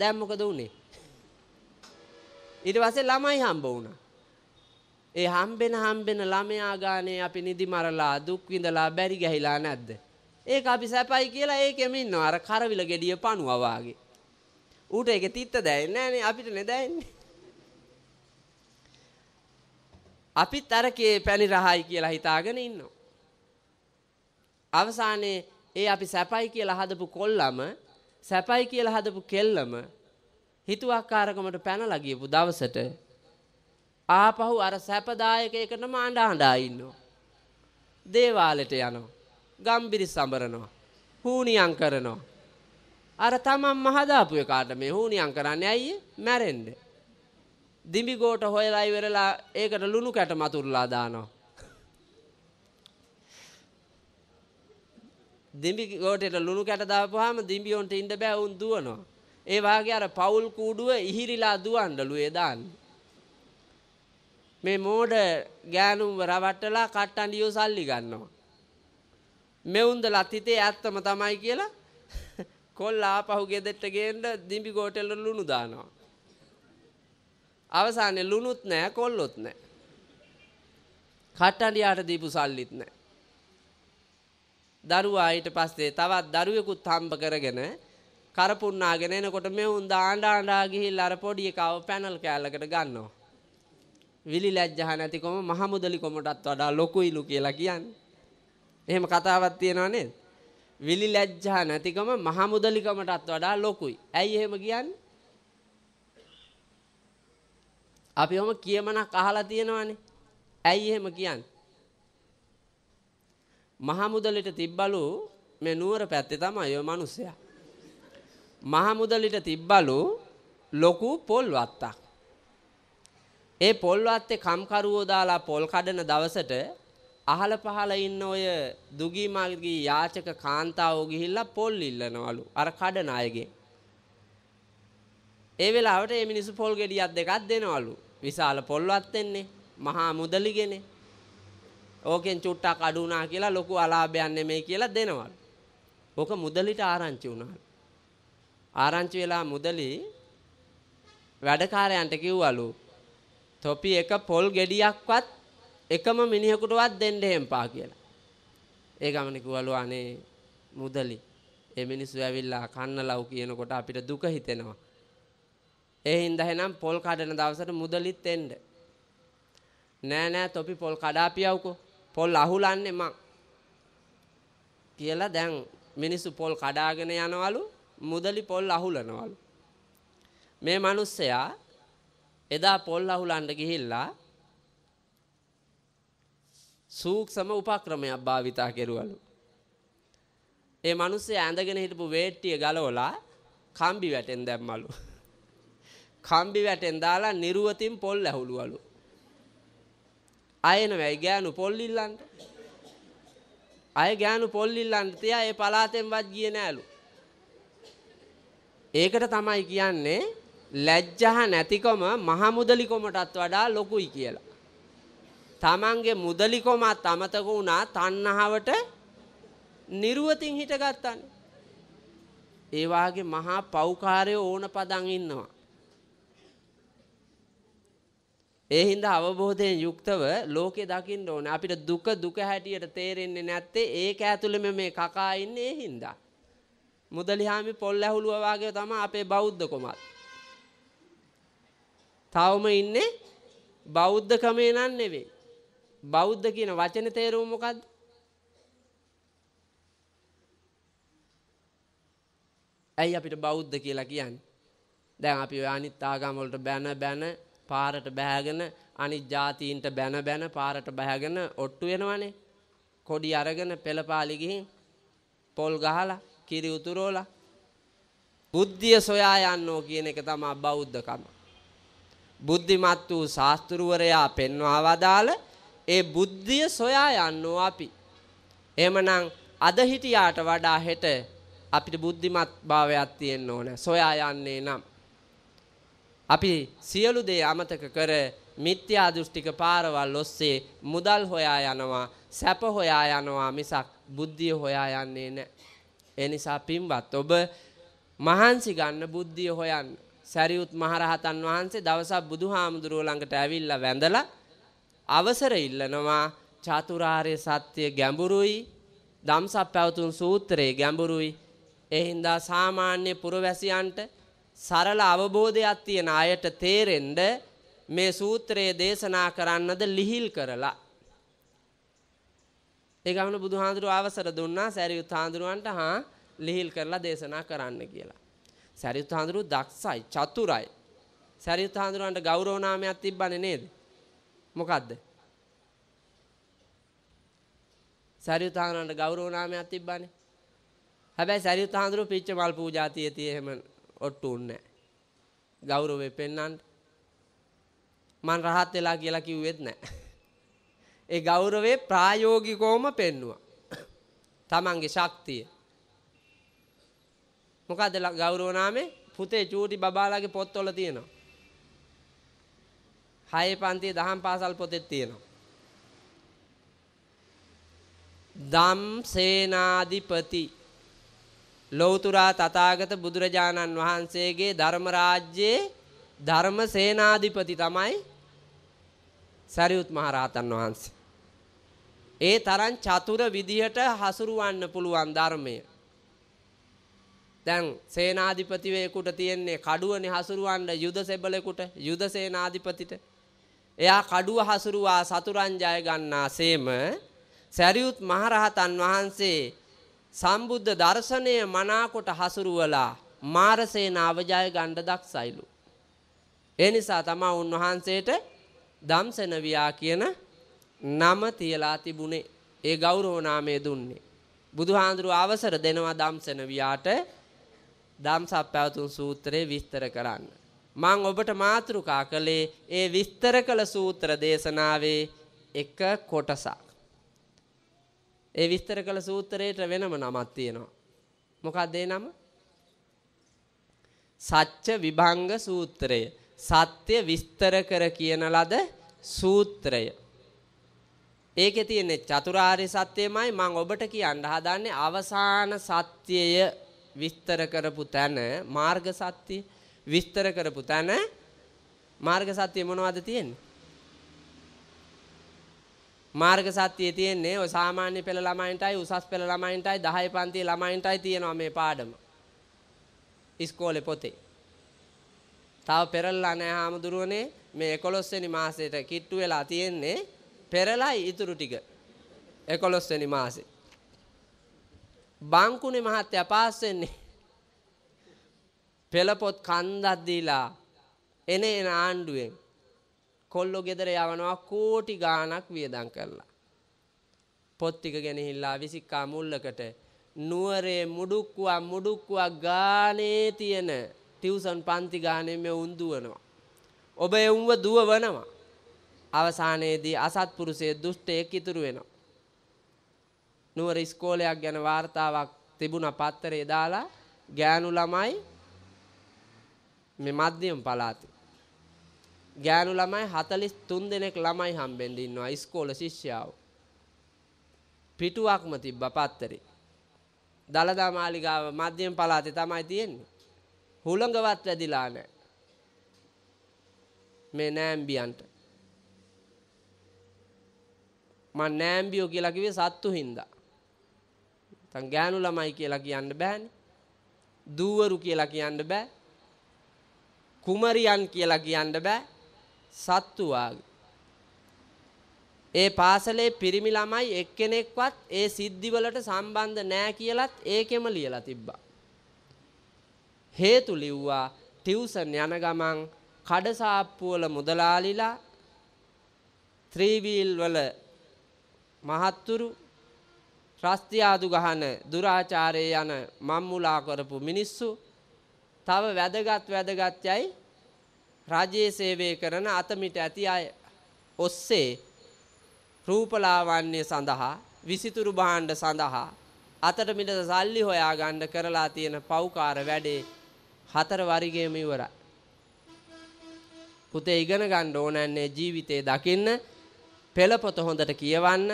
දැන් මොකද වුනේ? ඊට පස්සේ ළමයි හම්බ වුණා. ඒ හම්බෙන හම්බෙන ළමයා ගානේ අපි නිදි මරලා දුක් විඳලා බැරි ගහිලා නැද්ද? ඒක අපි සැපයි කියලා ඒකෙම ඉන්නවා. අර කරවිල gediya පණුවා වාගේ. ඌට ඒක තිත්ත දැනෙන්නේ නැහනේ අපිට නෙදැන්නේ. අපිත් අරකේ පැණි රහයි කියලා හිතාගෙන ඉන්නවා. අවසානයේ ඒ අපි සැපයි කියලා හදපු කොල්ලම සැපයි කියලා හදපු කෙල්ලම හිතුවක්කාරකමට පැනලා ගියපු දවසට ආපහු අර සැපදායකයකටම අඬ අඬා ඉන්නවා. දේවාලෙට යනවා. ගම්බිරි සඹරනවා. හූනියම් කරනවා. අර තමන් මහදාපු එකාට මේ හූනියම් කරන්නේ ඇයි මැරෙන්න. දිඹිගෝට හොයලා ඉවරලා ඒකට ලුණු කැට මතුරුලා දානවා. දිඹි ගෝටෙට ලුණු කැට දාපුවාම දිඹියොන්ට ඉන්න බෑ උන් දුවනවා. ඒ වාගේ අර පවුල් කූඩුව ඉහිරිලා දුවන්නලු ඒ දාන්නේ. මේ මෝඩ ගෑනුන්ව රවට්ටලා කට්ටඩියෝ සල්ලි ගන්නවා. මෙවුන්ද ලතිතේ ඇත්තම තමයි කියලා කොල් ආපහු ගෙදෙට්ට ගේන්න දිඹි ගෝටෙල්ල ලුණු දානවා. අවසානයේ ලුණුත් නැහැ කොල්ලොත් නැහැ. කට්ටඩියාට දීපු සල්ලිත් නැහැ. දරුවා ඊට පස්සේ තවත් දරුවෙකුත් හම්බ කරගෙන කරපුන්නාගෙන එනකොට මෙවුන් දාන්න ආණ්ඩා ගිහිල්ලා අර පොඩි එකව පැනල් කෑල්ලකට ගන්නවා. විලි ලැජ්ජහ නැතිකම මහමුදලි කොමටත් වඩා ලොකුයිලු කියලා කියන්නේ. එහෙම කතාවක් තියෙනවා නේද? විලි ලැජ්ජහ නැතිකම මහමුදලිකමටත් වඩා ලොකුයි. ඇයි එහෙම කියන්නේ? අපි ඔහම කියමනක් අහලා තියෙනවානේ. ඇයි එහෙම කියන්නේ? මහමුදලිට තිබ්බලු මේ නුවර පැත්තේ තමයි ඔය මිනිස්සයා. මහමුදලිට තිබ්බලු ලොකු පොල් වත්තක්. ඒ පොල් වත්තේ කම්කරුවෝ දාලා පොල් කඩන දවසට අහල පහල ඉන්න ඔය දුගී මාර්ගී යාචක කාන්තාවෝ ගිහිල්ලා පොල් ඉල්ලනවලු අර කඩන අයගේ. ඒ වෙලාවට මේ මිනිස්සු පොල් ගෙඩියක් දෙකක් දෙනවලු. විශාල පොල් වත්තෙන්නේ මහා මුදලිගෙනේ. ඕකෙන් චුට්ටක් අඩු වුණා කියලා ලොකු අලාභයක් නෙමෙයි කියලා දෙනවලු. ඕක මුදලිට ආරංචි වුණාලු. ආරංචි වෙලා මුදලි වැඩකාරයන්ට කිව්වලු තොපි එක පොල් ගෙඩියක්වත් එකම මිනිහෙකුටවත් දෙන්න එම්පා කියලා. ඒ ගමනේ කිව්වලු අනේ මුදලි ඒ මිනිස්සු ඇවිල්ලා කන්න ලව් කියනකොට අපිට දුක හිතෙනවා. ඒ හින්දා එහෙනම් පොල් කඩන දවසට මුදලිත් එන්න. නෑ නෑ තොපි පොල් කඩාපියවකෝ පොල් අහුලන්නේ මං කියලා දැන් මිනිස්සු පොල් කඩාගෙන යනවලු මුදලි පොල් අහුලනවලු මේ මිනිස්සයා එදා පොල් අහුලන්න ගිහිල්ලා සූක්ෂම උපක්‍රමයක් භාවිතා කෙරුවලු ඒ මිනිස්සයා ඇඳගෙන හිටපු වේට්ටිය ගලවලා කම්බි වැටෙන් දැම්මලු කම්බි වැටෙන් දාලා නිරුවතින් පොල් ඇහුලුවලු අයනවයි ගෑනු පොල්ලිල්ලන්ට අය ගෑනු පොල්ලිල්ලන්ට තියා ඒ පලාතෙන්වත් ගිය නෑලු ඒකට තමයි කියන්නේ ලැජ්ජහ නැතිකොම මහමුදලිකොමටත් වඩා ලොකුයි කියලා තමන්ගේ මුදලිකොමත් අමතක වුණා තණ්හාවට නිර්වතින් හිටගත්තන්. ඒ වාගේ මහා පෞකාරය ඕන පදන් ඉන්නවා. ඒ හින්දා අවබෝධයෙන් යුක්තව ලෝකේ දකින්න ඕනේ. අපිට දුක දුක හැටියට තේරෙන්නේ නැත්තේ ඒක ඇතුළේ මේ කකා ඉන්නේ ඒ හින්දා. මුදලිහාමි පොල් ඇහුලුවා වාගේ තමයි අපේ බෞද්ධ කොමත්. තවම ඉන්නේ බෞද්ධකමේ නන් නෙවෙයි. බෞද්ධ කියන වචනේ තේරුම මොකද්ද? ඇයි අපිට බෞද්ධ කියලා කියන්නේ? දැන් අපි ඔය අනිත් ආගම් වලට බැන බැන පාරට බැහැගෙන අනිත් ජාතීන්ට බැන බැන පාරට බැහැගෙන ඔට්ටු වෙනවනේ. කොඩි අරගෙන පෙළපාලි ගිහින් පොල් ගහලා කිරි උතුරෝලා බුද්ධිය සොයා යන්නෝ කියන එක තමයි බෞද්ධකම. බුද්ධිමත් වූ ශාස්ත්‍රවරයා පෙන්වා වදාළ ඒ බුද්ධිය සොයා යන්නෝ අපි. එහෙමනම් අද හිටියාට වඩා හෙට අපිට බුද්ධිමත් භාවයක් තියෙන්න ඕන. සොයා යන්නේ නම් අපි සියලු දේ අමතක කර මිත්‍යා දෘෂ්ටික පාරවල් ඔස්සේ මුදල් හොයා යනවා සැප හොයා යනවා මිසක් බුද්ධිය හොයා යන්නේ නැහැ. ඒ නිසා පින්වත් ඔබ මහන්සි ගන්න බුද්ධිය හොයන්න. සරියුත් මහරහතන් වහන්සේ දවසක් බුදුහාමුදුරුවෝ ළඟට ඇවිල්ලා වැඳලා අවසර ඉල්ලනවා චතුරාර්ය සත්‍ය ගැඹුරුයි ධම්සප්පවතුන් සූත්‍රයේ ගැඹුරුයි. ඒ හින්දා සාමාන්‍ය පුරවැසියන්ට සරල අවබෝධයක් තියෙන අයට තේරෙන්න මේ සූත්‍රයේ දේශනා කරන්නද ලිහිල් කරලා. ඒ ගමන බුදුහාඳුරු අවසර දුන්නා සැරියුත් හාඳුරුවන්ට හා ලිහිල් කරලා දේශනා කරන්න කියලා. සැරියුත් හාඳුරු දක්ෂයි, චතුරයි. සැරියුත් හාඳුරුවන්ට ගෞරව නාමයක් තිබ්බනේ නේද? මොකද්ද? සැරියුත් හාඳුරුවන්ට ගෞරව නාමයක් තිබ්බනේ. හැබැයි සැරියුත් හාඳුරුව පිච්ච මල් පූජා තියති එහෙම ඔට්ටු උන්නේ ගෞරවේ පෙන්නන්න මං රහත් වෙලා කියලා කිව්වෙත් නැහැ. ඒ ගෞරවේ ප්‍රායෝගිකවම පෙන්නවා. තමන්ගේ ශක්තිය. මොකද ගෞරව නාමේ පුතේ චූටි බබාලාගේ පොත්වල තියෙනවා. හයේ පන්තියේ දහම් පාසල් පොතෙත් තියෙනවා. දම් සේනාධිපති ලෞතුරා තථාගත බුදුරජාණන් වහන්සේගේ ධර්ම රාජ්‍යයේ ධර්ම සේනාධිපති තමයි සරියුත් මහරහතන් වහන්සේ. ඒ තරම් චතුර විදියට හසුරවන්න පුළුවන් ධර්මය. දැන් සේනාධිපතිවේකුට තියෙන්නේ කඩුවනේ හසුරවන්න යුද සෙබලෙකුට යුද සේනාධිපතිට එයා කඩුව හසුරුවා සතුරන් ජය ගන්නාseම සරියුත් මහරහතන් වහන්සේ සම්බුද්ධ දර්ශනය මනාකොට හසුරුවලා මාරසේනාව ජය ගණ්ඩ දක්සයිලු. ඒ නිසා තමා උන්වහන්සේට දම්සනවයා කියන නම තියලා තිබුණේ ඒ ගෞරෝනාමය දුන්නේ. බුදුහාන්දුරුව අවසර දෙනවා දම්සනවයාට දම් සප්පැවතුන් සූත්‍රයේ විස්තර කරන්න. මං ඔබට මාතෘකා කළේ ඒ විස්තර කළ සූත්‍ර දේශනාවේ එක කොටසක්. ඒ විස්තර කළ සූත්‍රයට වෙනම නමක් තියෙනවා. මොකක්ද ඒ නම? සත්‍ය විභංග සූත්‍රය. සත්‍ය විස්තර කර කියන ලද සූත්‍රය. ඒකේ තියෙන චතුරාර්ය සත්‍යයමයි මම ඔබට කියන්න හදාන්නේ අවසාන සත්‍යය විස්තර කරපු තැන මාර්ග සත්‍ය විස්තර කරපු තැන මාර්ග සත්‍ය මොනවද තියෙන්නේ? මාර්ග සත්‍යයේ තියෙන්නේ ඔය සාමාන්‍ය පෙළ ළමයින්ටයි උසස් පෙළ ළමයින්ටයි 10 පන්තියේ ළමයින්ටයි තියෙනවා මේ පාඩම. ඉස්කෝලේ පොතේ. තව පෙරලා නැහැ හාමුදුරුවනේ මේ 11 වෙනි මාසෙට කිට්ටු වෙලා තියෙන්නේ පෙරලයි ඉතුරු ටික 11 වෙනි මාසේ. බංකුනේ මහත්තයා පාස් වෙන්නේ. පෙළ පොත් කන්දක් දීලා එනේ ආණ්ඩුවෙන් කොල්ලෝ ගෙදර යවනවා කෝටි ගාණක් වියදම් කරලා. පොත් ටික ගෙනහිල්ලා විසිකා මුල්ලකට නුවරේ මුඩුක්කුවක් මුඩුක්කුවක් ගානේ තියෙන ටියුසන් පන්ති ගානේ මේ උන්දුවනවා. ඔබ එවුන්ව දුවවනවා. අවසානයේදී අසත්පුරුෂයේ දුෂ්ටයෙක් ඉතුරු වෙනවා. නුවර ඉස්කෝලයක් ගැන වාර්තාවක් තිබුණා පත්තරේ දාලා ගෑනු ළමයි මේ මධ්‍යම පළාතේ ගෑනු ළමයි 43 දෙනෙක් ළමයි හම්බෙන්න ඉන්නවා ඉස්කෝල ශිෂ්‍යාව. පිටුවක්ම තිබ්බා පත්තරේ. දලදා මාලිගාව මධ්‍යම පළාතේ තමයි තියෙන්නේ. හුළඟවත් වැඩිලා නැහැ. මේ නෑම්බියන්ට. මං නෑම්බියෝ කියලා කිව්වේ සත්තු හින්දා. තන් ගෑනු ළමයි කියලා කියන්න බෑනේ. දූවරු කියලා කියන්න බෑ. කුමරියන් කියලා කියන්න බෑ. සත්තු ඒ පාසලේ පිරිමි ළමයි එක්කෙනෙක්වත් ඒ සිද්ධිවලට සම්බන්ධ නෑ කියලත් ඒකෙම ලියලා තිබ්බා. හේතු ලිව්වා ටියුෂන් යන ගමන් කඩසාප්පු වල මුදලාලිලා ත්‍රිවිල් වල මහත්තුරු ශාස්ත්‍රියාදු ගහන දුරාචාරයේ යන මම්මුලා කරපු මිනිස්සු තව වැදගත් වැදගත් යයි රජයේ සේවය කරන අතමිට ඇති අය ඔස්සේ රූපලාවන්‍ය සඳහා විසිතුරු භාණ්ඩ සඳහා අතට මිට සල්ලි හොයා ගන්න කරලා තියෙන පෞකාර වැඩේ හතර වරිගේම ඉවරයි. පුතේ ඉගෙන ගන්න ඕනන්නේ ජීවිතේ දකින්න පෙළපොත හොඳට කියවන්න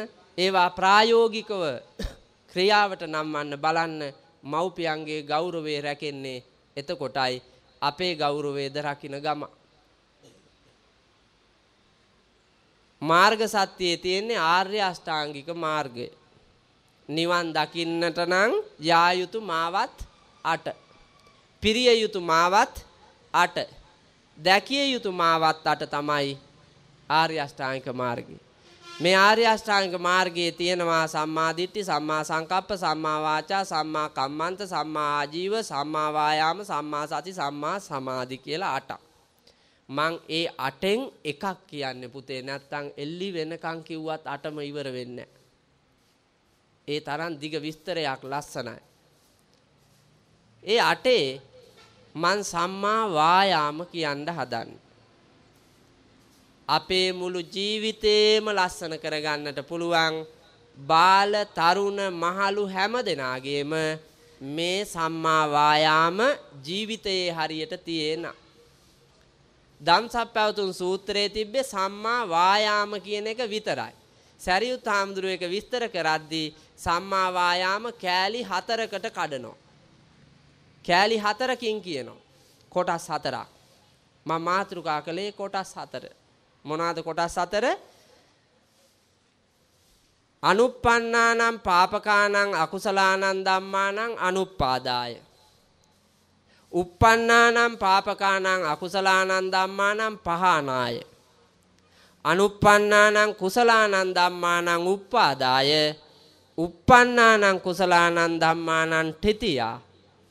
ඒවා ප්‍රායෝගිකව ක්‍රියාවට නම්වන්න බලන්න මව්පියන්ගේ ගෞරවේ රැකෙන්නේ එතකොටයි අපේ ගෞරවේද රකින්න ගම මාර්ග සත්‍යයේ තියෙන්නේ ආර්ය අෂ්ටාංගික මාර්ගය. නිවන් දකින්නට නම් යා යුතු මාවත් 8. පිරිය යුතු මාවත් 8. දැකිය යුතු මාවත් 8 තමයි ආර්ය අෂ්ටාංගික මාර්ගය. මේ ආර්ය අෂ්ටාංගික මාර්ගයේ තියෙනවා සම්මා දිට්ඨි, සම්මා සංකප්ප, සම්මා වාචා, සම්මා කම්මන්ත, සම්මා ආජීව, සම්මා වායාම, සම්මා සති, සම්මා සමාධි කියලා 8ක්. මං ඒ අටෙන් එකක් කියන්නේ පුතේ නැත්තම් එල්ලි වෙනකන් කිව්වත් අටම ඉවර වෙන්නේ ඒ තරම් දිග විස්තරයක් ලස්සනයි. ඒ අටේ මං සම්මා වායාම කියන්න හදන්නේ. අපේ මුළු ජීවිතේම ලස්සන කරගන්නට පුළුවන් බාල තරුණ මහලු හැම දෙනාගේම මේ සම්මා වායාම ජීවිතයේ හරියට තියෙනවා. ධම්සප්පවතුන් සූත්‍රයේ තිබ්බේ සම්මා වායාම කියන එක විතරයි. සැරියුත් හාමුදුරුව එක විස්තර කරද්දී සම්මා වායාම කෑලි හතරකට කඩනවා. කෑලි හතරකින් කියනවා. කොටස් හතරක්. මම මාතෘකා කළේ කොටස් හතර. මොනවාද කොටස් හතර? අනුප්පන්නානම් පාපකානම් අකුසලානම් ධම්මානම් අනුප්පාදාය uppannānam pāpakānං අකුසලානං ධම්මානං පහානාය. අනුප්පන්නානං කුසලානං ධම්මානං උප්පාදාය. uppannānං කුසලානං ධම්මානං ඨිතියා.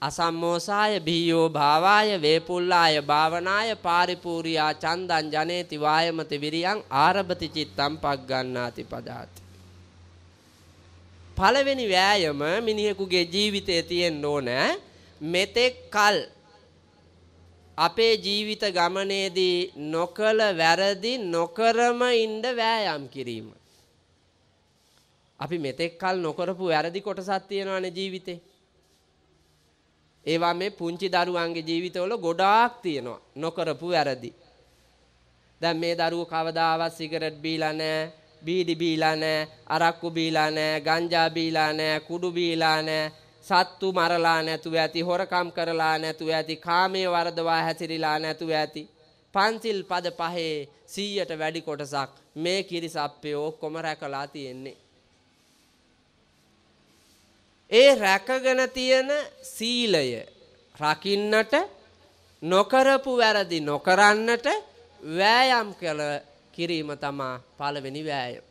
අසම්මෝසාය බිහියෝ භාවාය වේපුල්ලාය භාවනාය පාරිපූර්යා චන්දං ජනේති වායමති විරියං ආරභති චිත්තම් පග්ගන්නාති පදාති. පළවෙනි වෑයම මිනිහෙකුගේ ජීවිතයේ තියෙන්න ඕන මෙතෙක් කල් අපේ ජීවිත ගමනේදී නොකල වැරදි නොකරම ඉන්න වෑයම් කිරීම. අපි මෙතෙක් කල් නොකරපු වැරදි කොටසක් තියෙනවනේ ජීවිතේ. ඒවා මේ පුංචි දරුවන්ගේ ජීවිතවල ගොඩාක් තියෙනවා නොකරපු වැරදි. දැන් මේ දරුවෝ කවදාවත් සිගරට් බීලා නැහැ, බීඩි බීලා නැහැ, අරක්කු බීලා නැහැ, ගංජා බීලා නැහැ, කුඩු බීලා නැහැ, සත්තු මරලා නැතුව ඇති හොරකම් කරලා නැතුව ඇති කාමයේ වරදවා හැසිරීලා නැතුව ඇති පන්සිල් පද පහේ 100ට වැඩි කොටසක් මේ කිරිසප්පේ ඔක්කොම රැකලා තියෙන්නේ ඒ රැකගෙන තියෙන සීලය රකින්නට නොකරපු වැරදි නොකරන්නට වෑයම් කළ කිරීම තමා පළවෙනි වෑයම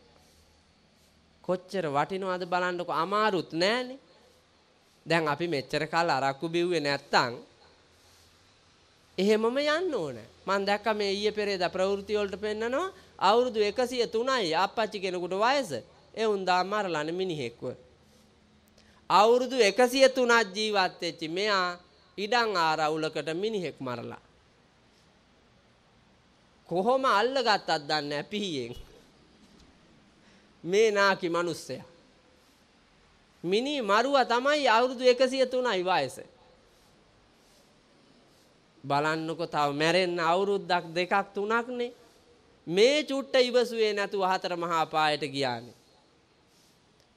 කොච්චර වටිනවද බලන්නකො අමාරුත් නෑනේ දැන් අපි මෙච්චර කාල අරක්කු බිව්වේ නැත්තම් එහෙමම යන්න ඕන. මම දැක්කා මේ ඊයේ පෙරේදා ප්‍රවෘත්ති වලට පෙන්නනවා අවුරුදු 103යි ආපච්චි කෙනෙකුට වයස. ඒ උන් දාමාරලන මිනිහෙක්ව. අවුරුදු 103ක් ජීවත් වෙච්ච මෙයා ඉඩම් ආරවුලකට මිනිහෙක් මරලා. කොහොම අල්ලගත්තත් දන්නේ නැහැ පිහියෙන්. මේ නාකි මිනිස්සයා. මිනි මරුවා තමයි අවුරුදු 103යි වයස. බලන්නකො තව මැරෙන්න අවුරුද්දක් දෙකක් තුනක්නේ. මේ චුට්ට ඉවසුවේ නැතුව හතර මහා පායට ගියානේ.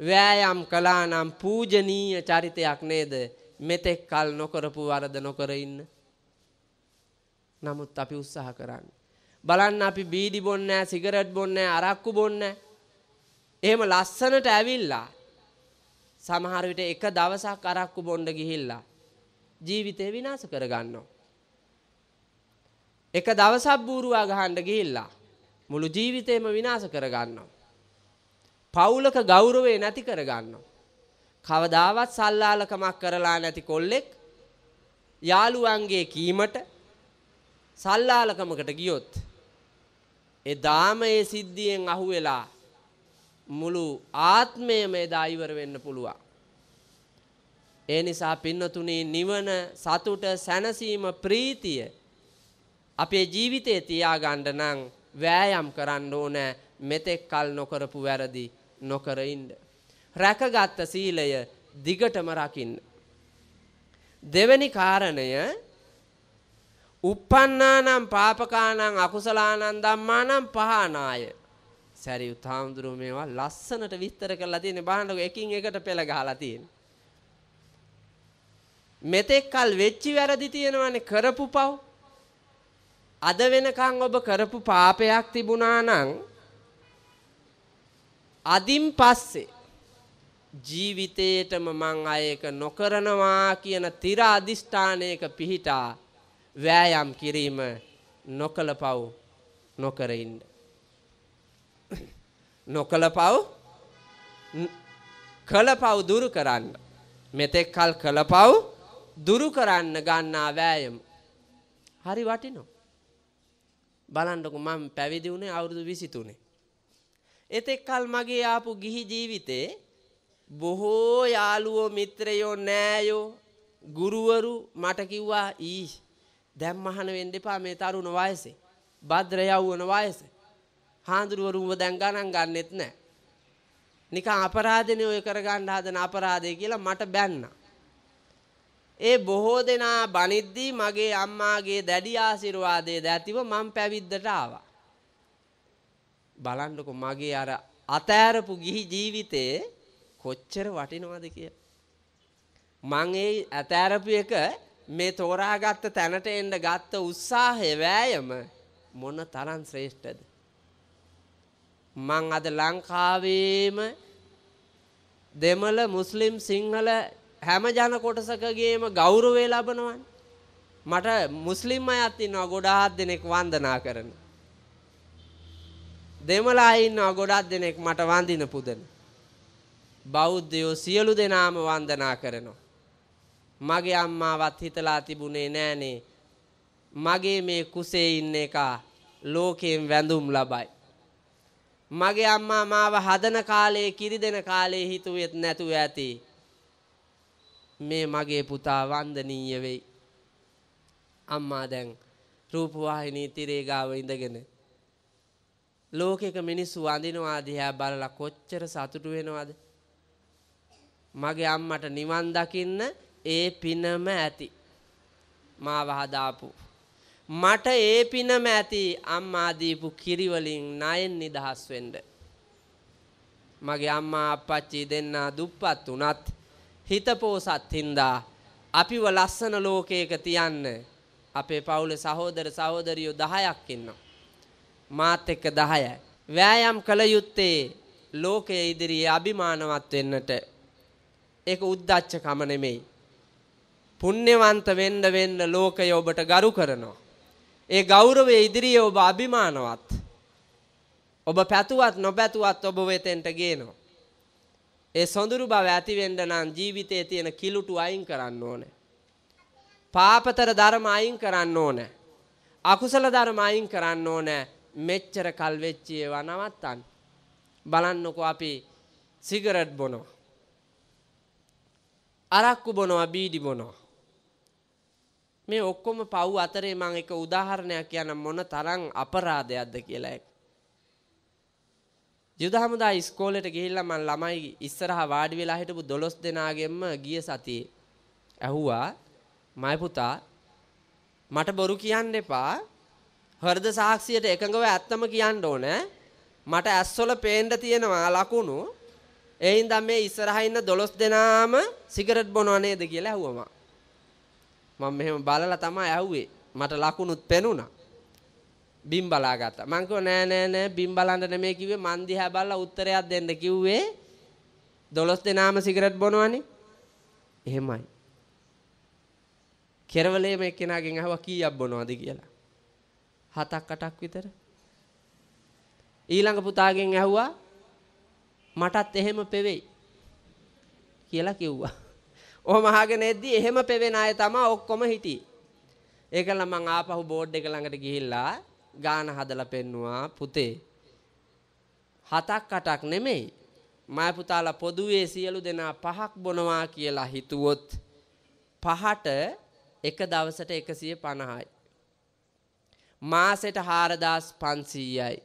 වෑයම් කළා නම් පූජනීය චරිතයක් නේද? මෙතෙක් කල් නොකරපු වරද නොකර ඉන්න. නමුත් අපි උත්සාහ කරන්නේ. බලන්න අපි බීඩි බොන්නේ නැහැ, සිගරට් බොන්නේ නැහැ, අරක්කු බොන්නේ නැහැ. එහෙම ලස්සනට ඇවිල්ලා සමහර විට එක දවසක් අරක්කු බොණ්ඩ ගිහිල්ලා ජීවිතේ විනාශ කරගන්නවා. එක දවසක් බූරුවා ගහන්න ගිහිල්ලා මුළු ජීවිතේම විනාශ කරගන්නවා. පවුලක ගෞරවේ නැති කරගන්නවා. කවදාවත් සල්ලාලකමක් කරලා නැති කොල්ලෙක් යාළුවන්ගේ කීමට සල්ලාලකමකට ගියොත් එදාම ඒ සිද්ධියෙන් අහුවෙලා මුළු ආත්මයම එදා ඉවර වෙන්න පුළුවන්. ඒ නිසා පින්නතුණී නිවන සතුට සැනසීම ප්‍රීතිය අපේ ජීවිතේ තියාගන්න නම් වෑයම් කරන්න ඕන මෙතෙක් කල් නොකරපු වැරදි නොකර ඉන්න. රැකගත් සීලය දිගටම රකින්න. දෙවැනි කාරණය uppannānaṁ pāpakānaṁ akusalānaṁ dhammānaṁ pahānāya Sariyuth හාමුදුරුවෝ මේවා ලස්සනට විස්තර කරලා තියෙන බාහනකෝ එකින් එකට පෙළ ගහලා තියෙන. මෙතෙක් කල් වෙච්චි වැරදි තියෙනවනේ කරපු පව්. අද වෙනකන් ඔබ කරපු පාපයක් තිබුණා නම් අදින් පස්සේ ජීවිතේටම මං අයක නොකරනවා කියන තිර අදිෂ්ඨානයක පිහිටා වෑයම් කිරීම නොකලපව් නොකර ඉන්න නොකළ පව් කළ පව් දුරු කරන්න. මෙතෙක් කල් කළ පව් දුරු කරන්න ගන්නා වෑයම. හරි වටිනෝ. බලන්ඩකු මම පැවිදි වුණේ අවුරුදු විසිතුනේ. එතෙක් කල් මගේ ආපු ගිහි ජීවිතේ බොහෝ යාළුවෝ මිත්‍රයෝ නෑයෝ ගුරුවරු මට කිව්වා ඊ දැම් මහන වෙන්න එපා මේ තරුණ වයසේ. භද්‍ර යව්වන වයසේ. හාඳුරුවරුම දැන් ගණන් ගන්නෙත් නැහැ. නිකන් අපරාධනේ ඔය කරගන්න හදන අපරාධය කියලා මට බැන්නා. ඒ බොහෝ දෙනා බනිද්දී මගේ අම්මාගේ දැඩි ආශිර්වාදයේ දැතිව මම පැවිද්දට ආවා. බලන්නකො මගේ අර අතෑරපු ගිහි ජීවිතේ කොච්චර වටිනවද කියලා. මං ඒ අතෑරපු එක මේ තෝරාගත්ත තැනට එන්න ගත්ත උත්සාහය වෑයම මොන තරම් ශ්‍රේෂ්ඨද? මං අද ලංකාවේම දෙමළ මුස්ලිම් සිංහල හැම ජන කොටසකගේම ගෞරවය ලබනවනේ. මට මුස්ලිම් අයත් ඉන්නවා ගොඩාක් දෙනෙක් වන්දනා කරන. දෙමළ අය ඉන්නවා ගොඩාක් දෙනෙක් මට වඳින පුදන. බෞද්ධයෝ සියලු දෙනාම වන්දනා කරනවා. මගේ අම්මාවත් හිතලා තිබුණේ නෑනේ. මගේ මේ කුසේ ඉන්න එක ලෝකයෙන් වැඳුම් ලබයි. මගේ අම්මා මාව හදන කාලේ කිරි දෙන කාලේ හිතුවෙත් නැතුව ඇති. මේ මගේ පුතා වන්දනීය වෙයි. අම්මා දැන් රූපවාහිනී තිරේ ගාව ඉඳගෙන ලෝකෙක මිනිස්සු අඳිනවා දිහා බලලා කොච්චර සතුටු වෙනවද? මගේ අම්මට නිවන් දකින්න ඒ පිනම ඇති. මාව හදාපු මට ඒ පිනම ඇති අම්මා දීපු කිරි වලින් ණයෙන් නිදහස් වෙන්න. මගේ අම්මා අප්පච්චි දෙන්නා දුප්පත් උනත් හිත පෝසත් හින්දා අපිව ලස්සන ලෝකයක තියන්න අපේ පවුලේ සහෝදර සහෝදරියෝ 10ක් ඉන්නවා. මාත් එක්ක 10යි. වෑයම් කළ යුත්තේ ලෝකයේ ඉදිරියේ අභිමානවත් වෙන්නට. ඒක උද්දච්චකම නෙමෙයි. පුණ්‍යවන්ත වෙන්න වෙන්න ලෝකය ඔබට ගරු කරනවා. ඒ ගෞරවය ඉදිරියේ ඔබ අභිමානවත්. ඔබ පැතුවත් නොපැතුවත් ඔබ වෙතෙන්ට ගේනවා. ඒ සොඳුරු බව ඇති වෙන්න නම් ජීවිතයේ තියෙන කිලුටු අයින් කරන්න ඕනේ. පාපතර ධර්ම අයින් කරන්න ඕනේ. අකුසල ධර්ම අයින් කරන්න ඕනේ. මෙච්චර කල් වෙච්ච ඒවා නවත්තන්න. බලන්නකෝ අපි සිගරට් බොනවා. අරක්කු බොනවා බීඩි බොනවා. මේ ඔක්කොම පව් අතරේ මම එක උදාහරණයක් කියන්නම් මොන තරම් අපරාධයක්ද කියලා. යුද හමුදා ඉස්කෝලේට ගිහිල්ලා මම ළමයි ඉස්සරහා වාඩි වෙලා හිටපු 12 දෙනාගෙන්ම ගිය සතියේ ඇහුවා මයි පුතා මට බොරු කියන්න එපා. හෘද සාක්ෂියට එකඟව ඇත්තම කියන්න ඕනේ. මට ඇස්වල පේන්න තියෙනවා ලකුණු. ඒ හින්දා මේ ඉස්සරහා ඉන්න 12 දෙනාම සිගරට් බොනවා නේද කියලා ඇහුවම. මම මෙහෙම බලලා තමයි ඇහුවේ. මට ලකුණුත් පෙනුණා. බිම් බලාගත්තා. මං කිව්වා නෑ නෑ නෑ බිම් බලන්න නෙමෙයි කිව්වේ මන් දිහා බලලා උත්තරයක් දෙන්න කිව්වේ 12 දෙනාම සිගරට් බොනවනේ. එහෙමයි. කෙරවලේ මේ කෙනාගෙන් අහුවා කීයක් බොනවද කියලා. හතක් අටක් විතර. ඊළඟ පුතාගෙන් ඇහුවා මටත් එහෙම පෙවෙයි කියලා කිව්වා. ඔහොම අහගෙන එද්දි එහෙම පෙවෙන අය තමයි ඔක්කොම හිටියේ. ඒකල මං ආපහු බෝඩ් එක ළඟට ගිහිල්ලා ගාන හදලා පෙන්නුවා පුතේ. හතක් අටක් නෙමෙයි. මය පුතාලා පොදුවේ සියලු දෙනා පහක් බොනවා කියලා හිතුවොත් පහට එක දවසට 150යි. මාසෙට 4500යි.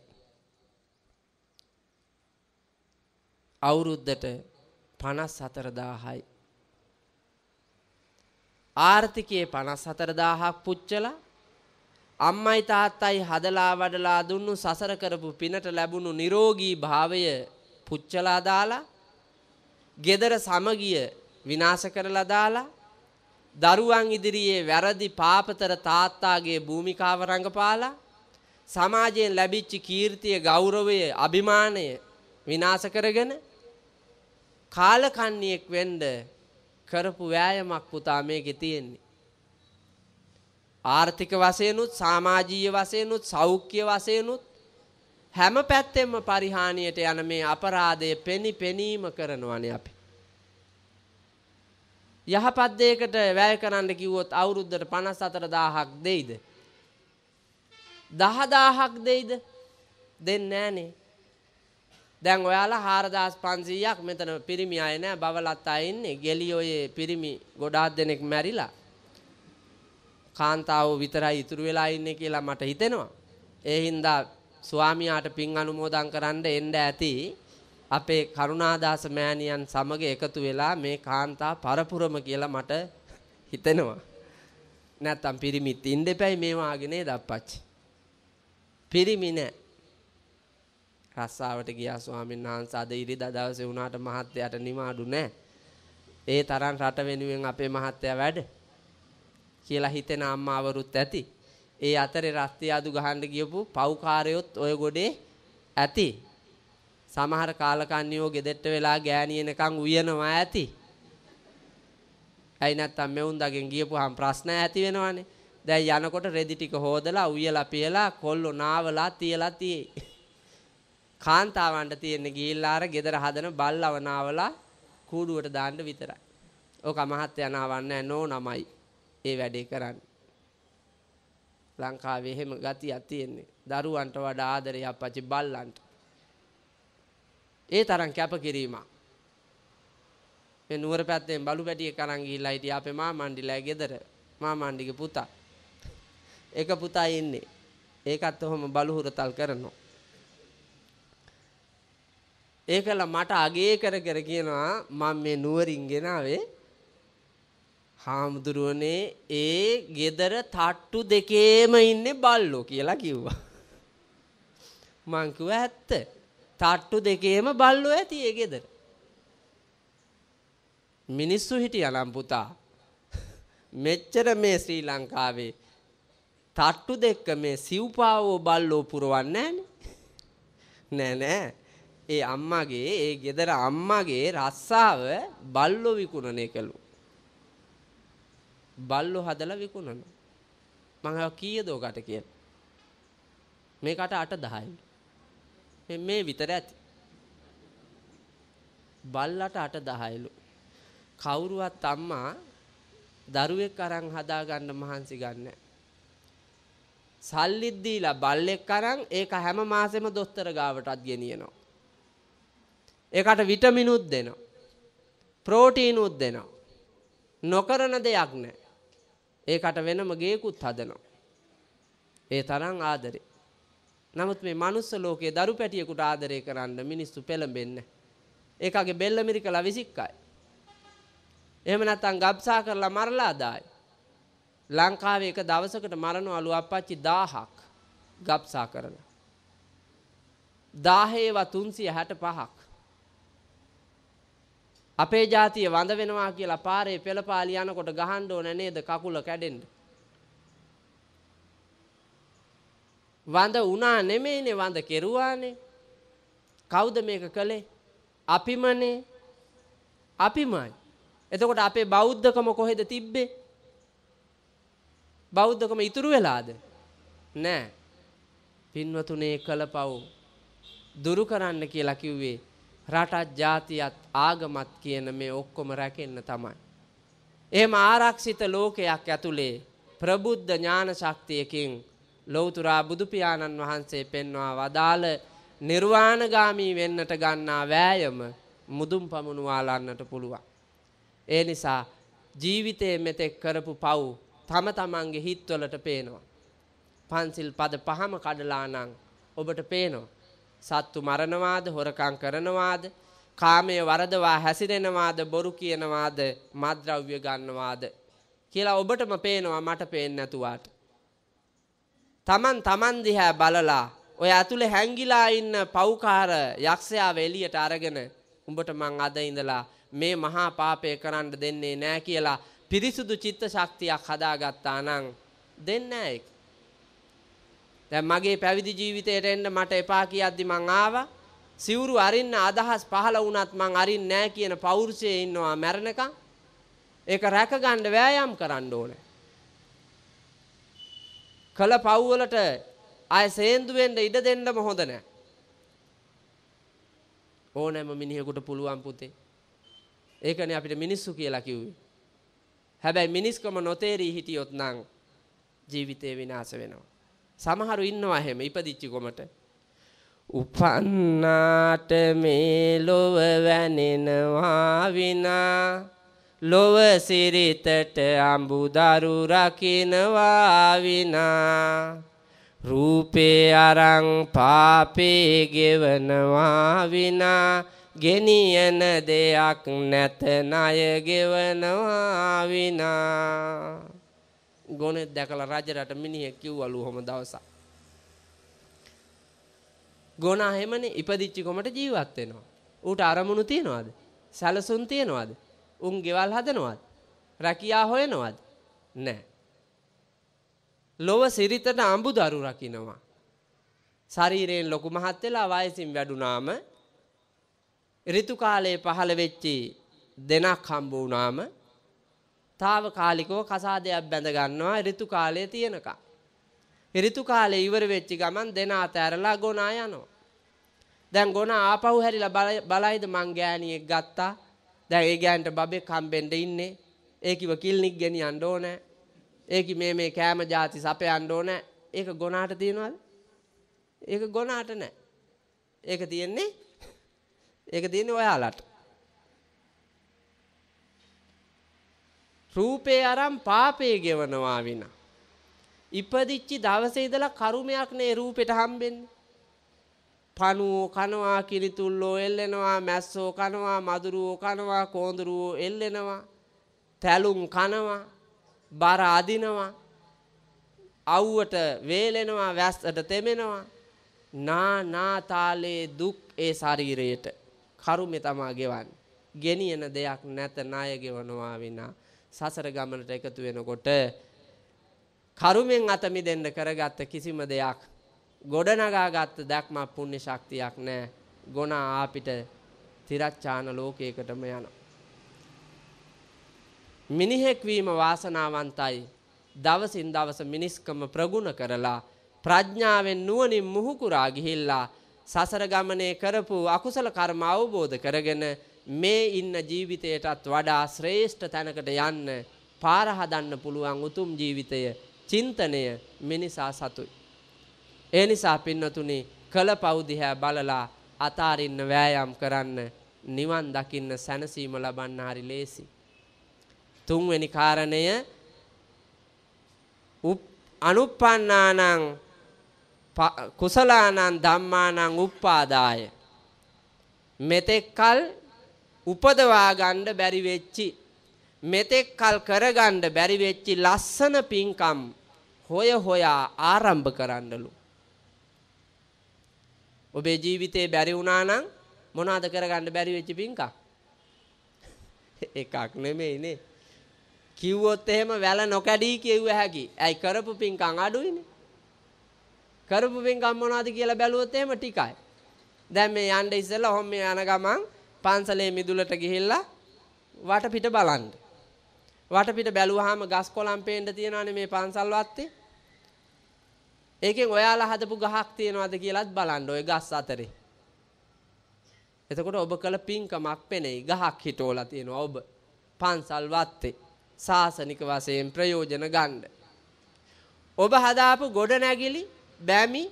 අවුරුද්දට 54000යි. ආර්ථිකයේ 54000ක් පුච්චලා අම්මයි තාත්තයි හදලා වඩලා දුන්නු සසර කරපු පිනට ලැබුණු නිරෝගී භාවය පුච්චලා දාලා gedara සමගිය විනාශ කරලා දාලා දරුවන් ඉදිරියේ වැරදි පාපතර තාත්තාගේ භූමිකාව රඟපාලා සමාජයෙන් ලැබිච්ච කීර්තිය ගෞරවය අභිමානය විනාශ කරගෙන කාලකන්ණියෙක් වෙන්න කරපු වෑයමක් පුතා මේකේ තියෙන්නේ. ආර්ථික වශයෙන්ුත් සමාජීය වශයෙන්ුත් සෞඛ්‍ය වශයෙන්ුත් හැම පැත්තෙම පරිහානියට යන මේ අපරාධය පෙනි පෙනීම කරනවානේ අපි. යහපත් දෙයකට වැය කරන්න කිව්වොත් අවුරුද්දට 54000ක් දෙයිද? 10000ක් දෙයිද? දෙන්නේ නැහනේ. දැන් ඔයාලා 4500ක් මෙතන පිරිමි අය නෑ බවලත් අය ඉන්නේ. ගෙලි ඔය පිරිමි ගොඩාක් දෙනෙක් මැරිලා. කාන්තාවෝ විතරයි ඉතුරු වෙලා ඉන්නේ කියලා මට හිතෙනවා. ඒ හින්දා ස්වාමියාට පින් අනුමෝදන් කරන්න එන්න ඇති. අපේ කරුණාදාස මෑණියන් සමග එකතු වෙලා මේ කාන්තා පරපුරම කියලා මට හිතෙනවා. නැත්තම් පිරිමිත් ඉන්න දෙපැයි මේවාගෙන දප්පච්චි. පිරිමි නෑ රස්සාවට ගියා ස්වාමීන් වහන්සේ අද ඉරිදා දවසේ වුණාට මහත්තයාට නිමාඩු නැහැ. ඒ තරම් රට වෙනුවෙන් අපේ මහත්තයා වැඩ කියලා හිතෙන අම්මාවරුත් ඇති. ඒ අතරේ රස්තියාදු ගහන්න ගියපු පව්කාරයොත් ඔය ගොඩේ ඇති. සමහර කාලකන්ණියෝ ගෙදෙට්ට වෙලා ගෑණියනකම් උයනවා ඇති. ඇයි නැත්තම් මෙවුන් දගෙන් ගියපුවාම ප්‍රශ්න ඇති වෙනවනේ. දැන් යනකොට රෙදි ටික හොදලා උයලා පියලා කොල්ලෝ නාවලා තියලා තියේ. කාන්තාවන්ට තියෙන්නේ ගිහිල්ලා අර ගෙදර හදන බල්ලවනාවලා කූඩුවට දාන්න විතරයි. ඕක මහත්ය නවන්නේ නෝ නමයි. ඒ වැඩේ කරන්නේ. ලංකාවේ එහෙම ගතියක් තියෙන්නේ. දරුවන්ට වඩා ආදරේ අපච්චි බල්ලන්ට. ඒ තරම් කැපකිරීමක්. මේ නුවර පැත්තෙන් බලු පැටියෙක් අරන් ගිහිල්ලා හිටියා අපේ මාමණ්ඩිලා ගෙදර. මාමණ්ඩිගේ පුතා. එක පුතා ඉන්නේ. ඒකත් ඔහොම බලුහුරතල් කරනවා. ඒකලා මට අගේ කර කර කියනවා මම මේ නුවරින් ගෙනාවේ හාමුදුරුවනේ ඒ ගෙදර තට්ටු දෙකේම ඉන්නේ බල්ලෝ කියලා කිව්වා. මං කිව්වා ඇත්ත. තට්ටු දෙකේම බල්ලෝ ඇති ඒ ගෙදර. මිනිස්සු හිටියානම් පුතා. මෙච්චර මේ ශ්‍රී ලංකාවේ තට්ටු දෙක මේ සිව්පාවෝ බල්ලෝ පුරවන්නේ නෑනේ. නෑ නෑ. ඒ අම්මගේ ඒ ගෙදර අම්මගේ රස්සාව බල්ලෝ විකුණන එකලු. බල්ලෝ හදලා විකුණන. මම අහුවා කීයද ඔකට කියලා. මේකට 8000යි. මේ මේ විතර ඇති. බල්ලට 8000ලු. කවුරුවත් අම්මා දරුවෙක් අරන් හදාගන්න මහන්සි ගන්න. සල්ලිත් දීලා බල්ලෙක් අරන් ඒක හැම මාසෙම දොස්තර ගාවටත් ගෙනියනවා. ඒකට විටමිනුත් දෙනවා. ප්‍රෝටීනුත් දෙනවා. නොකරන දෙයක් නෑ. ඒකට වෙනම ගේකුත් හදනවා. ඒ තරම් ආදරේ. නමුත් මේ මනුස්ස ලෝකයේ දරු පැටියෙකුට ආදරය කරන්න මිනිස්සු පෙළඹෙන්නේ. ඒකගේ බෙල්ල මිරිකලා විසික්කයි. එහෙම නැත්නම් ගබ්සා කරලා මරලා දායි. ලංකාවේ එක දවසකට මරණවලු අපච්චි 1000ක් ගබ්සා කරලා. 1000 ඒවා 365ක්. අපේ ජාතිය වඳ වෙනවා කියලා පාරේ පෙළපාලි යනකොට ගහන්න ඕන නේද කකුල කැඩෙන්න. වඳ වුණා නෙමෙයිනේ වඳ කෙරුවානේ. කවුද මේක කළේ? අපිමනේ. අපිමයි. එතකොට අපේ බෞද්ධකම කොහෙද තිබ්බේ? බෞද්ධකම ඉතුරු වෙලාද? නෑ. පින්වතුනේ කළ පව් දුරු කරන්න කියලා කිව්වේ රටත් ජාතියත් ආගමත් කියන මේ ඔක්කොම රැකෙන්න තමයි. එහෙම ආරක්ෂිත ලෝකයක් ඇතුලේ ප්‍රබුද්ධ ඥාන ශක්තියකින් ලෞතුරා බුදු පියාණන් වහන්සේ පෙන්වා වදාළ නිර්වාණගාමී වෙන්නට ගන්නා වෑයම මුදුන් පමුණුවාලන්නට පුළුවන්. ඒ නිසා ජීවිතයේ මෙතෙක් කරපු පව් තම තමන්ගේ හිත්වලට පේනවා. පන්සිල් පද පහම කඩලා නම් ඔබට පේනවා. සත්තු මරණවාද හොරකම් කරනවාද කාමයේ වරදවා හැසිරෙනවාද බොරු කියනවාද මද්ද්‍රව්‍ය ගන්නවාද කියලා ඔබටම පේනවා මට පේන්නේ නැතුවාට තමන් තමන් දිහා බලලා ඔය ඇතුලේ හැංගිලා ඉන්න පව්කාර යක්ෂයා එළියට අරගෙන උඹට මං අද ඉඳලා මේ මහා පාපය කරන්න දෙන්නේ නැහැ කියලා පිරිසුදු චිත්ත ශක්තියක් හදාගත්තා නම් දෙන්නේ නැහැ දැන් මගේ පැවිදි ජීවිතයට එන්න මට එපා කියද්දි මං ආවා. සිවුරු අරින්න අදහස් පහළ වුණත් මං අරින්නේ නැහැ කියන පෞරුෂයේ ඉන්නවා මැරෙනකම්. ඒක රැකගන්න වෑයම් කරන්න ඕනේ. කළ පව් වලට ආය සේන්දු වෙන්න ඉඩ දෙන්නම හොඳ නැහැ. ඕනෑම මිනිහෙකුට පුළුවන් පුතේ. ඒකනේ අපිට මිනිස්සු කියලා කිව්වේ. හැබැයි මිනිස්කම නොතේරී හිටියොත් නම් ජීවිතේ විනාශ වෙනවා. සමහරු ඉන්නවා හැම ඉපදිච්ච කොමට. උපන්නාට මේ ලොව වැනෙනවා විනා ලොව සිරිතට අඹු දරු රකින්නවා විනා රූපේ අරං පාපේ ගෙවනවා විනා ගෙනියන දෙයක් නැත ණය ගෙවනවා විනා ගොනෙ දැකලා රජරට මිනිහෙක් කිව්වලු ඔහම දවසක්. ගොනා හැමනේ ඉපදිච්ච කොමට ජීවත් වෙනවා. ඌට අරමුණු තියනවාද? සැලසුම් තියනවාද? උන් ගෙවල් හදනවාද? රැකියා හොයනවාද? නැහැ. ලොව සිරිතට අඹුදරු රකින්නවා. ශරීරයෙන් ලොකු මහත් වෙලා වයසින් වැඩුණාම ඍතු කාලයේ පහළ වෙච්චි දෙනක් හම්බ වුණාම తాවකාලිකව කසාදයක් බැඳ ගන්නවා ඍතු කාලය තියෙනකම්. ඍතු කාලේ ඉවර වෙච්ච ගමන් දෙන අතහැරලා ගොනා යනවා. දැන් ගොනා ආපහු හැරිලා බලයිද මං ගෑණියෙක් ගත්තා. දැන් ඒ ගෑනට බබෙක් හම්බෙන්න ඉන්නේ. ඒ කිව කිල්නික් ගෙනියන්න ඕනේ. ඒක මේ මේ කෑම જાති සපයන්න ඕනේ. ඒක ගොනාට තියනවද? ඒක ගොනාට නෑ. ඒක තියෙන්නේ ඒක තියෙන්නේ ඔයාලට. රූපේ අරන් පාපේ ගෙවනවා විනා. ඉපදිච්චි දවසේ ඉඳලා කර්මයක් නේ රූපෙට හම්බෙන්නේ. පණුවෝ කනවා කිරිතුල්ලෝ එල්ලෙනවා මැස්සෝ කනවා මදුරුවෝ කනවා කෝඳුරුවෝ එල්ලෙනවා තැලුම් කනවා බර අදිනවා අව්වට වේලෙනවා වැස්සට තෙමෙනවා නා නා තාලේ දුක් ඒ ශරීරයට කරුමේ තමා ගෙවන්නේ ගෙනියන දෙයක් නැත ණය ගෙවනවා විනා සසර ගමනට එකතු වෙනකොට කරුමෙන් අත මිදෙන්න කරගත්ත කිසිම දෙයක් ගොඩනගාගත්ත දැක්ම පුණ්‍ය ශක්තියක් නැහැ. ගුණ ආපිට තිරච්ඡාන ලෝකයකටම යනවා. මිනිහෙක් වීම වාසනාවන්තයි. දවසින් දවස මිනිස්කම ප්‍රගුණ කරලා ප්‍රඥාවෙන් නුවණින් මුහුකුරා ගිහිල්ලා සසර ගමනේ කරපු අකුසල කර්ම අවබෝධ කරගෙන මේ ඉන්න ජීවිතයටත් වඩා ශ්‍රේෂ්ඨ තැනකට යන්න පාර හදන්න පුළුවන් උතුම් ජීවිතය චින්තනය මිනිසා සතුයි. ඒ නිසා පින්නතුනි කළ පෞදිහැ බලලා අතාරින්න වෑයම් කරන්න නිවන් දකින්න සැනසීම ලබන්න හරි ලේසි. තුන්වෙනි කාරණය අනුප්පන්නානං කුසලානං ධම්මානං උප්පාදාය මෙතෙක්කල් උපදවා ගන්න බැරි වෙච්චි මෙතෙක් කල් කරගන්න බැරි වෙච්චි ලස්සන පින්කම් හොය හොයා ආරම්භ කරන්නලු ඔබේ ජීවිතේ බැරි වුණා නම් මොනවාද කරගන්න බැරි වෙච්ච පින්කම් එකක් නෙමෙයිනේ කිව්වොත් එහෙම වැල නොකඩී කියුව හැකි. ඇයි කරපු පින්කම් අඩුයිනේ. කරපු පින්කම් මොනවද කියලා බැලුවොත් එහෙම ටිකයි. දැන් මේ යන්න ඉස්සෙල්ලා ඔහොම යන ගමන් පන්සලේ මිදුලට ගිහිල්ලා වටපිට බලන්න. වටපිට බැලුවාම ගස් කොළන් පේන්න තියෙනවානේ මේ පන්සල් වත්තේ. ඒකෙන් ඔයාලා හදපු ගහක් තියෙනවද කියලාත් බලන්න ওই ගස් අතරේ. එතකොට ඔබ කළ පින්කමක් පෙනෙයි. ගහක් හිටෝලා තියෙනවා ඔබ. පන්සල් වත්තේ සාසනික වශයෙන් ප්‍රයෝජන ගන්න. ඔබ හදාපු ගොඩනැගිලි බැමි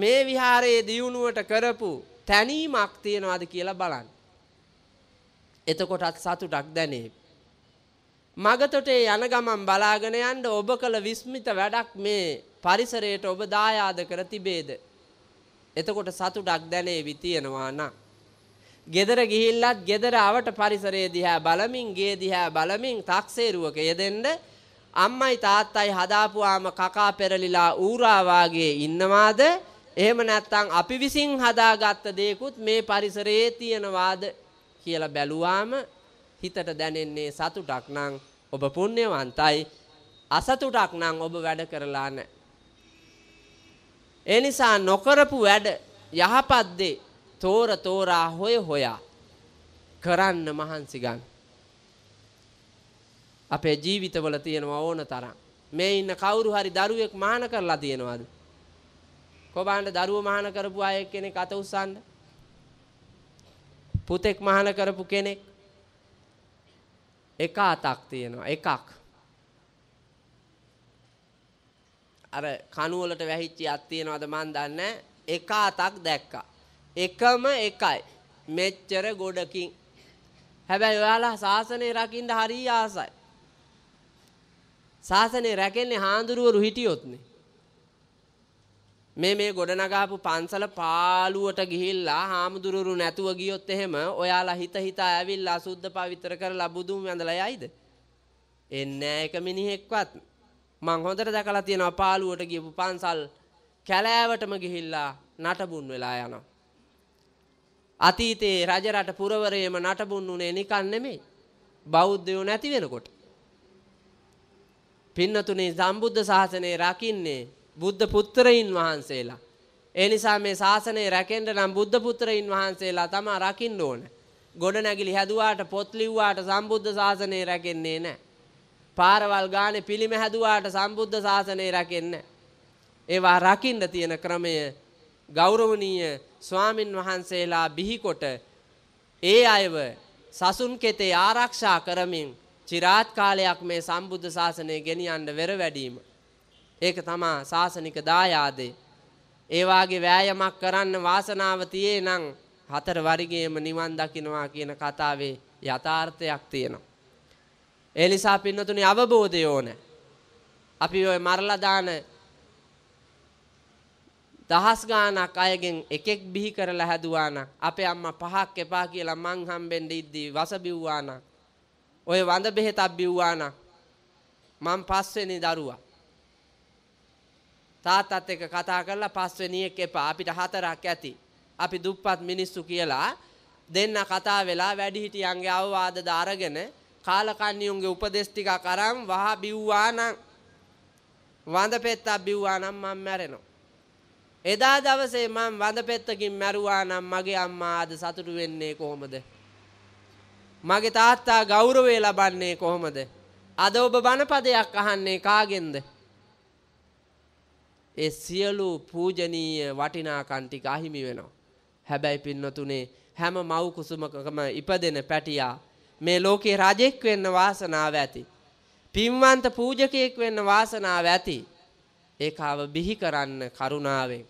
මේ විහාරයේ දියුණුවට කරපු තැනීමක් තියෙනවද කියලා බලන්න. එතකොටත් සතුටක් දැනේ. මගතොට යන ගමන් බලාගෙන යන්න ඔබ කළ විස්මිත වැඩක් මේ පරිසරයට ඔබ දායාද කර තිබේද. එතකොට සතුටක් දැනේවි තියෙනවා නම්. ගෙදර ගිහිල්ලත් ගෙදර අවට පරිසරයේ දිහා බලමින් ගේ දිහා බලමින් 탁සේරුවක යෙදෙන්න අම්මයි තාත්තයි හදාපුවාම කකා පෙරලිලා ඌරා වාගේ ඉන්නවාද එහෙම නැත්නම් අපි විසින් හදාගත්ත දේකුත් මේ පරිසරයේ තියෙනවාද කියලා බැලුවාම හිතට දැනෙන්නේ සතුටක් නම් ඔබ පුණ්‍යවන්තයි අසතුටක් නම් ඔබ වැඩ කරලා නැහැ. ඒ නිසා නොකරපු වැඩ යහපත් දේ තෝර තෝරා හොය හොයා කරන්න මහන්සි ගන්න. අපේ ජීවිතවල තියෙනවා ඕන තරම්. මේ ඉන්න කවුරු හරි දරුවෙක් මහාන කරලා තියෙනවද? කොබාන්න දරුවෝ මහාන කරපු අය කෙනෙක් අත උස්සන්න. පුතෙක් මහාන කරපු කෙනෙක් එක අතක් තියෙනවා එකක්. අර කණු වලට වැහිච්ච අත් තියනවාද මන් දන්නේ එක අතක් දැක්කා. එකම එකයි. මෙච්චර ගොඩකින් හැබැයි ඔයාලා ශාසනය රකින්න හරිය ආසයි. ශාසනය රැකෙන්නේ හාඳුරුවරු හිටියොත්නේ. මේ මේ ගොඩනගාපු පන්සල පාළුවට ගිහිල්ලා හාමුදුරුවරු නැතුව ගියොත් එහෙම ඔයාලා හිත හිතා ඇවිල්ලා අසුද්ධ පවිත්‍ර කරලා බුදුන් වැඳලා යයිද? එන්නේ එක මිනිහෙක්වත්. මං හොඳට දැකලා තියෙනවා පාළුවට ගියපු පන්සල් කැලෑවටම ගිහිල්ලා නටබුන් වෙලා යනවා. අතීතයේ රජරට පුරවරයේම නටබුන් උනේ නිකන් නෙමෙයි. බෞද්ධයෝ නැති වෙනකොට. පින්නතුනේ සම්බුද්ධ ශාසනය රකින්නේ බුද්ධ පුත්‍රයින් වහන්සේලා. ඒ නිසා මේ ශාසනය රැකෙන්න නම් බුද්ධ පුත්‍රයින් වහන්සේලා තමා රකින්න ඕන. ගොඩනැගිලි හැදුවාට පොත් ලිව්වාට සම්බුද්ධ ශාසනය රැකෙන්නේ නැහැ. පාරවල් ගානේ පිළිම හැදුවාට සම්බුද්ධ ශාසනය රැකෙන්නේ ඒවා රකින්න තියෙන ක්‍රමය ගෞරවනීය ස්වාමින් වහන්සේලා බිහිකොට ඒ අයව සසුන් කෙතේ ආරක්ෂා කරමින් চিරාත් කාලයක් මේ සම්බුද්ධ ශාසනය ගෙනියන්න වෙර වැඩීම ඒක තමා ශාසනික දායාදේ. ඒ වාගේ වෑයමක් කරන්න වාසනාව තියේ නම් හතර වරිගේම නිවන් දකින්නවා කියන කතාවේ යථාර්ථයක් තියෙනවා. ඒ නිසා පින්නතුනි අවබෝධය ඕනේ. අපි ওই මරලා දාන දහස් ගාණක් අයගෙන් එකෙක් බිහි කරලා හැදුවා නම් අපේ අම්මා පහක් එපා කියලා මං හම්බෙන්න ඉද්දී වස බිව්වා නම් ඔය වඳ බෙහෙතක් බිව්වා නම් මං පස්වෙනි දරුවා තාත්තත් එක්ක කතා කරලා පස්වෙනියෙක් එපා අපිට හතරක් ඇති. අපි දුප්පත් මිනිස්සු කියලා දෙන්න කතා වෙලා වැඩිහිටියන්ගේ අවවාද දාරගෙන කාලකන්ණියුන්ගේ උපදෙස් ටිකක් අරන් වහ බිව්වා නම් වඳ පෙත්තක් බිව්වා නම් මම මැරෙනවා. එදා දවසේ මම වඳ පෙත්තකින් මැරුවා නම් මගේ අම්මා ආද සතුටු වෙන්නේ කොහොමද? මගේ තාත්තා ගෞරවය ලබන්නේ කොහොමද? අද ඔබ බණපදයක් අහන්නේ කාගෙන්ද? ඒ සියලු පූජනීය වටිනාකම් ටික අහිමි වෙනවා. හැබැයි පින්නතුනේ හැම මව් කුසුමකම ඉපදෙන පැටියා මේ ලෝකේ රජෙක් වෙන්න වාසනාව ඇති. පින්වන්ත පූජකයෙක් වෙන්න වාසනාව ඇති. ඒකාව බිහි කරන්න කරුණාවෙන්.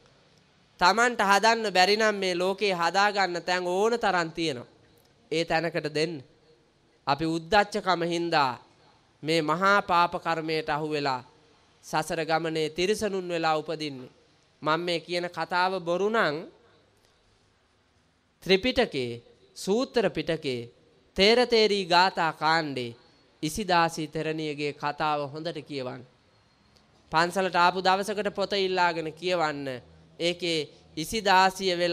Tamanට හදන්න බැරි නම් මේ ලෝකේ හදාගන්න තැන් ඕන තරම් තියෙනවා. ඒ තැනකට දෙන්න. අපි උද්දච්චකම හින්දා මේ මහා පාප කර්මයට අහු වෙලා සසර ගමනේ තිරිසනුන් වෙලා උපදින්නේ. මම මේ කියන කතාව බොරු නම් ත්‍රිපිටකේ සූත්‍ර පිටකේ තේර තේරී ගාථා කාණ්ඩේ ඉසිදාසී තෙරණියගේ කතාව හොඳට කියවන්න. පන්සලට ආපු දවසකට පොත ඉල්ලාගෙන කියවන්න. ඒකේ ඉසිදාසිය වෙලා